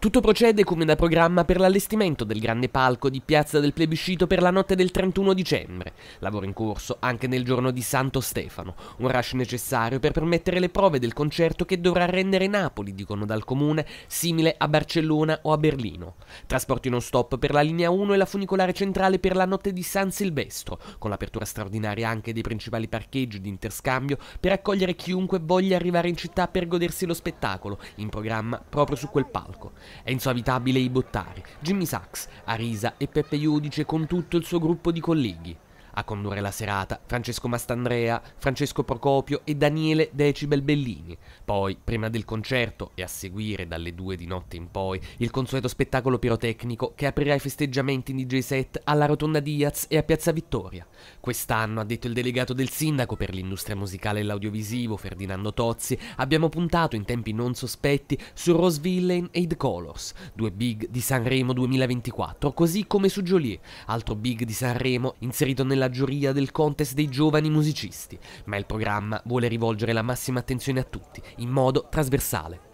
Tutto procede come da programma per l'allestimento del grande palco di Piazza del Plebiscito per la notte del 31 dicembre. Lavoro in corso anche nel giorno di Santo Stefano, un rush necessario per permettere le prove del concerto che dovrà rendere Napoli, dicono dal comune, simile a Barcellona o a Berlino. Trasporti non stop per la linea 1 e la funicolare centrale per la notte di San Silvestro, con l'apertura straordinaria anche dei principali parcheggi di interscambio per accogliere chiunque voglia arrivare in città per godersi lo spettacolo, in programma proprio su quel palco. Enzo Avitabile e i Bottari, Jimmy Sachs, Arisa e Peppe Iudice con tutto il suo gruppo di colleghi. A condurre la serata Francesco Mastandrea, Francesco Procopio e Daniele Decibel Bellini. Poi, prima del concerto e a seguire dalle due di notte in poi, il consueto spettacolo pirotecnico che aprirà i festeggiamenti in DJ set alla Rotonda Diaz e a Piazza Vittoria. Quest'anno, ha detto il delegato del sindaco per l'industria musicale e l'audiovisivo, Ferdinando Tozzi, abbiamo puntato in tempi non sospetti su Rose Villain e The Colors, due big di Sanremo 2024, così come su Joliet, altro big di Sanremo inserito nella la giuria del contest dei giovani musicisti, ma il programma vuole rivolgere la massima attenzione a tutti, in modo trasversale.